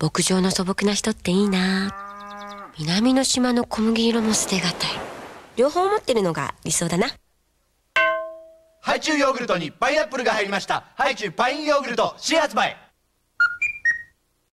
牧場の素朴な人っていいな南の島の小麦色も捨てがたい両方持ってるのが理想だなハイチュウヨーグルトにパイナップルが入りましたハイチュウパインヨーグルト新発売